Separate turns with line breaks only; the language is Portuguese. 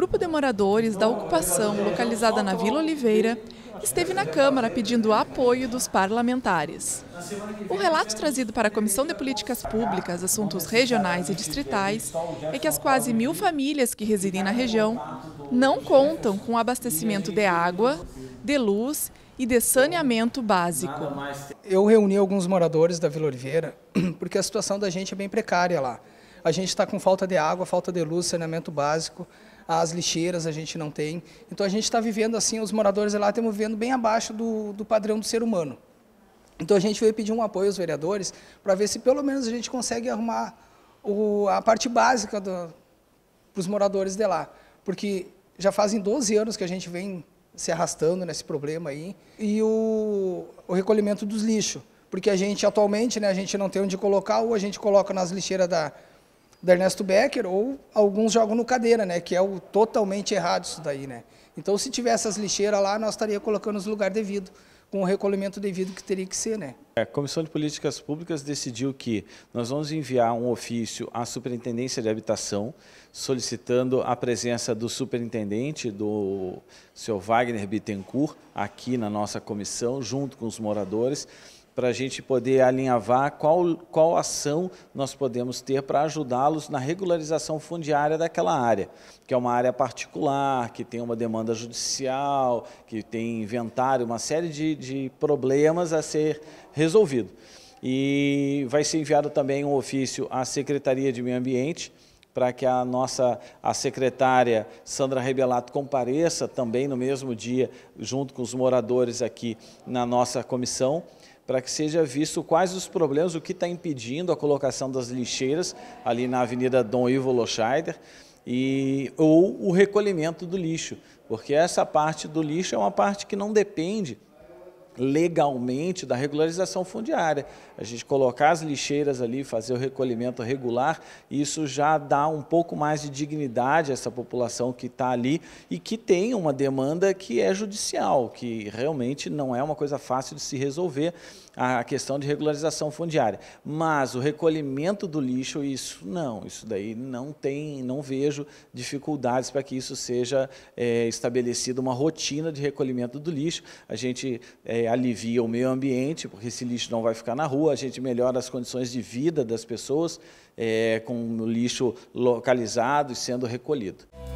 grupo de moradores da ocupação localizada na Vila Oliveira esteve na Câmara pedindo apoio dos parlamentares. O relato trazido para a Comissão de Políticas Públicas, Assuntos Regionais e Distritais é que as quase mil famílias que residem na região não contam com abastecimento
de água, de luz e de saneamento básico. Eu reuni alguns moradores da Vila Oliveira porque a situação da gente é bem precária lá. A gente está com falta de água, falta de luz, saneamento básico as lixeiras a gente não tem. Então a gente está vivendo assim, os moradores lá estão vivendo bem abaixo do, do padrão do ser humano. Então a gente veio pedir um apoio aos vereadores para ver se pelo menos a gente consegue arrumar o, a parte básica para os moradores de lá. Porque já fazem 12 anos que a gente vem se arrastando nesse problema aí. E o, o recolhimento dos lixos. Porque a gente atualmente né, a gente não tem onde colocar, ou a gente coloca nas lixeiras da, do Ernesto Becker, ou alguns jogam no cadeira, né? Que é o totalmente errado isso daí, né? Então, se tivesse as lixeiras lá, nós estaria colocando no lugar devido, com o recolhimento devido que teria que ser, né?
É, a Comissão de Políticas Públicas decidiu que nós vamos enviar um ofício à Superintendência de Habitação, solicitando a presença do superintendente, do seu Wagner Bittencourt, aqui na nossa comissão, junto com os moradores, para a gente poder alinhavar qual, qual ação nós podemos ter para ajudá-los na regularização fundiária daquela área, que é uma área particular, que tem uma demanda judicial, que tem inventário, uma série de, de problemas a ser resolvido. E vai ser enviado também um ofício à Secretaria de Meio Ambiente, para que a nossa a secretária Sandra Rebelato compareça também no mesmo dia, junto com os moradores aqui na nossa comissão, para que seja visto quais os problemas, o que está impedindo a colocação das lixeiras ali na Avenida Dom Ivo Loscheider, e, ou o recolhimento do lixo, porque essa parte do lixo é uma parte que não depende legalmente da regularização fundiária. A gente colocar as lixeiras ali, fazer o recolhimento regular, isso já dá um pouco mais de dignidade a essa população que está ali e que tem uma demanda que é judicial, que realmente não é uma coisa fácil de se resolver a questão de regularização fundiária. Mas o recolhimento do lixo, isso não, isso daí não tem, não vejo dificuldades para que isso seja é, eh, estabelecida uma rotina de recolhimento do lixo. A gente é, é, alivia o meio ambiente, porque esse lixo não vai ficar na rua, a gente melhora as condições de vida das pessoas é, com o lixo localizado e sendo recolhido.